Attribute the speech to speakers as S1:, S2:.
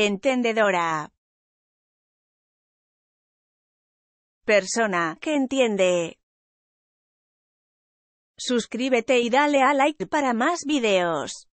S1: Entendedora. Persona que entiende.
S2: Suscríbete y dale a like para más videos.